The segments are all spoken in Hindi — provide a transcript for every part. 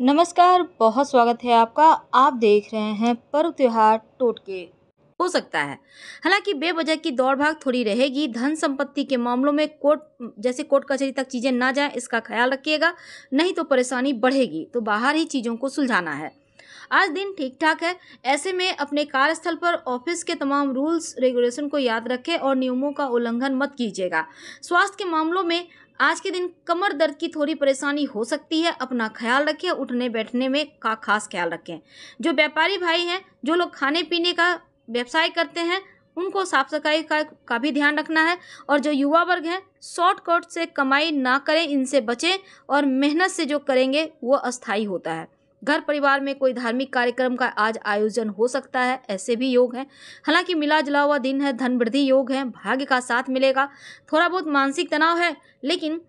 नमस्कार बहुत स्वागत है आपका आप देख रहे हैं पर्व त्योहार टोटके हो सकता है हालांकि बेवजह की दौड़ भाग थोड़ी रहेगी धन संपत्ति के मामलों में कोर्ट जैसे कोर्ट कचहरी तक चीज़ें ना जाएं इसका ख्याल रखिएगा नहीं तो परेशानी बढ़ेगी तो बाहर ही चीज़ों को सुलझाना है आज दिन ठीक ठाक है ऐसे में अपने कार्यस्थल पर ऑफिस के तमाम रूल्स रेगुलेशन को याद रखें और नियमों का उल्लंघन मत कीजिएगा स्वास्थ्य के मामलों में आज के दिन कमर दर्द की थोड़ी परेशानी हो सकती है अपना ख्याल रखें उठने बैठने में का खास ख्याल रखें जो व्यापारी भाई हैं जो लोग खाने पीने का व्यवसाय करते हैं उनको साफ सफाई का, का भी ध्यान रखना है और जो युवा वर्ग हैं शॉर्टकट से कमाई ना करें इनसे बचें और मेहनत से जो करेंगे वो अस्थाई होता है घर परिवार में कोई धार्मिक कार्यक्रम का आज आयोजन हो सकता है ऐसे भी योग हैं हालांकि मिला जुला हुआ दिन है धन वृद्धि योग है भाग्य का साथ मिलेगा थोड़ा बहुत मानसिक तनाव है लेकिन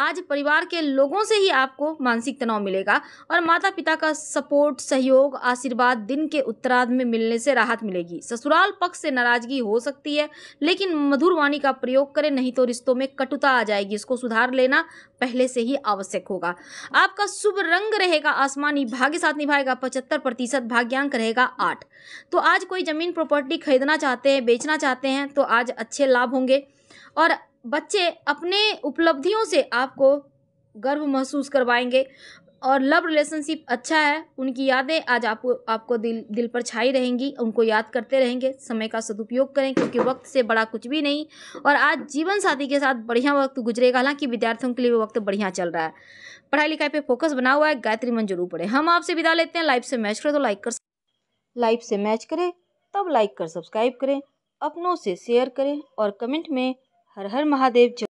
आज परिवार के लोगों से ही आपको मानसिक तनाव मिलेगा और माता पिता का सपोर्ट सहयोग आशीर्वाद दिन के उत्तराध में मिलने से राहत मिलेगी ससुराल पक्ष से नाराजगी हो सकती है लेकिन मधुर वाणी का प्रयोग करें नहीं तो रिश्तों में कटुता आ जाएगी इसको सुधार लेना पहले से ही आवश्यक होगा आपका शुभ रंग रहेगा आसमानी भाग्य साथ निभाएगा पचहत्तर प्रतिशत भाग्यांक रहेगा आठ तो आज कोई जमीन प्रॉपर्टी खरीदना चाहते हैं बेचना चाहते हैं तो आज अच्छे लाभ होंगे और बच्चे अपने उपलब्धियों से आपको गर्व महसूस करवाएंगे और लव रिलेशनशिप अच्छा है उनकी यादें आज आपको आपको दिल दिल पर छाई रहेंगी उनको याद करते रहेंगे समय का सदुपयोग करें क्योंकि वक्त से बड़ा कुछ भी नहीं और आज जीवन साथी के साथ बढ़िया वक्त गुजरेगा हालांकि विद्यार्थियों के लिए वक्त बढ़िया चल रहा है पढ़ाई लिखाई पे फोकस बना हुआ है गायत्री मन जरूर पढ़े हम आपसे विदा लेते हैं लाइफ से मैच करें तो लाइक कर लाइफ से मैच करें तब लाइक कर सब्सक्राइब करें अपनों से शेयर करें और कमेंट में हर हर महादेव